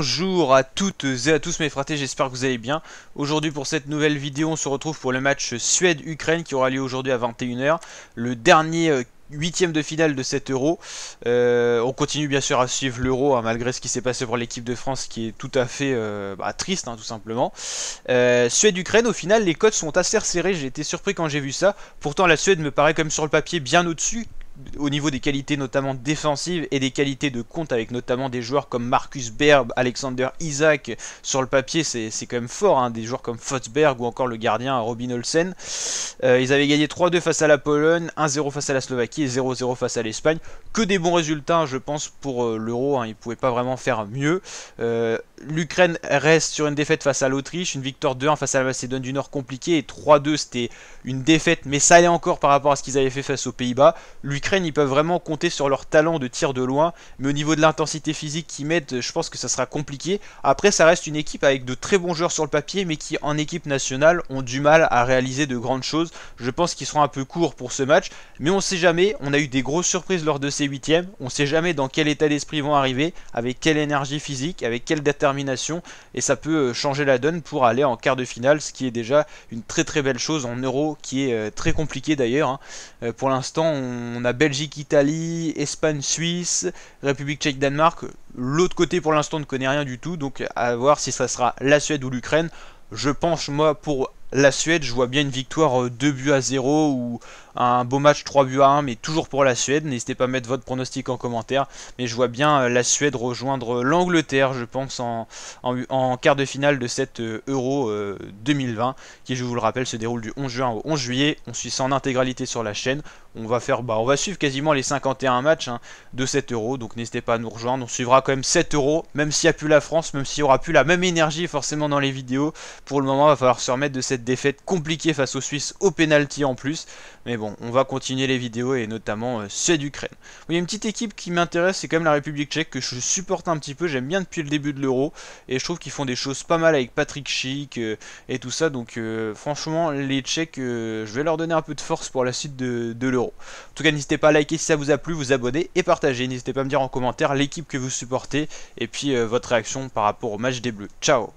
Bonjour à toutes et à tous mes fratés, j'espère que vous allez bien. Aujourd'hui pour cette nouvelle vidéo, on se retrouve pour le match Suède-Ukraine qui aura lieu aujourd'hui à 21h. Le dernier euh, huitième de finale de cet euro. Euh, on continue bien sûr à suivre l'euro hein, malgré ce qui s'est passé pour l'équipe de France qui est tout à fait euh, bah, triste hein, tout simplement. Suède-Ukraine au final les codes sont assez resserrés, j'ai été surpris quand j'ai vu ça. Pourtant la Suède me paraît comme sur le papier bien au-dessus au niveau des qualités notamment défensives et des qualités de compte avec notamment des joueurs comme Marcus Berb, Alexander Isaac sur le papier c'est quand même fort, hein, des joueurs comme Fotsberg ou encore le gardien Robin Olsen. Euh, ils avaient gagné 3-2 face à la Pologne, 1-0 face à la Slovaquie et 0-0 face à l'Espagne. Que des bons résultats je pense pour euh, l'Euro, hein, ils pouvaient pas vraiment faire mieux. Euh, L'Ukraine reste sur une défaite face à l'Autriche, une victoire 2-1 face à la Macédoine du Nord compliquée et 3-2 c'était une défaite mais ça allait encore par rapport à ce qu'ils avaient fait face aux Pays-Bas. L'Ukraine ils peuvent vraiment compter sur leur talent de tir de loin, mais au niveau de l'intensité physique qu'ils mettent, je pense que ça sera compliqué. Après, ça reste une équipe avec de très bons joueurs sur le papier, mais qui en équipe nationale ont du mal à réaliser de grandes choses. Je pense qu'ils seront un peu courts pour ce match, mais on sait jamais. On a eu des grosses surprises lors de ces huitièmes. On sait jamais dans quel état d'esprit ils vont arriver, avec quelle énergie physique, avec quelle détermination, et ça peut euh, changer la donne pour aller en quart de finale, ce qui est déjà une très très belle chose en euro, qui est euh, très compliqué d'ailleurs. Hein. Euh, pour l'instant, on a Belgique, Italie, Espagne, Suisse, République tchèque, Danemark. L'autre côté pour l'instant ne connaît rien du tout, donc à voir si ça sera la Suède ou l'Ukraine. Je penche moi pour la Suède, je vois bien une victoire 2 euh, buts à 0 ou un beau match 3 buts à 1, mais toujours pour la Suède. N'hésitez pas à mettre votre pronostic en commentaire. Mais je vois bien euh, la Suède rejoindre euh, l'Angleterre, je pense, en, en, quart de finale de cette Euro 2020, qui, je vous le rappelle, se déroule du 11 juin au 11 juillet. On suit ça en intégralité sur la chaîne. On va faire, bah, on va suivre quasiment les 51 matchs hein, de cette Euro, donc n'hésitez pas à nous rejoindre. On suivra quand même 7 Euro, même s'il n'y a plus la France, même s'il n'y aura plus la même énergie forcément dans les vidéos. Pour le moment, il va falloir se remettre de cette défaite compliquée face aux Suisses au pénalty en plus. Mais bon, on va continuer les vidéos et notamment euh, celle d'Ukraine. Il y a une petite équipe qui m'intéresse, c'est quand même la République tchèque que je supporte un petit peu, j'aime bien depuis le début de l'Euro. Et je trouve qu'ils font des choses pas mal avec Patrick Schick euh, et tout ça. Donc euh, franchement, les Tchèques, je vais leur donner un peu de force pour la suite de l'Euro. En tout cas, n'hésitez pas à liker si ça vous a plu, vous abonner et partager. N'hésitez pas à me dire en commentaire l'équipe que vous supportez et puis votre réaction par rapport au match des Bleus. Ciao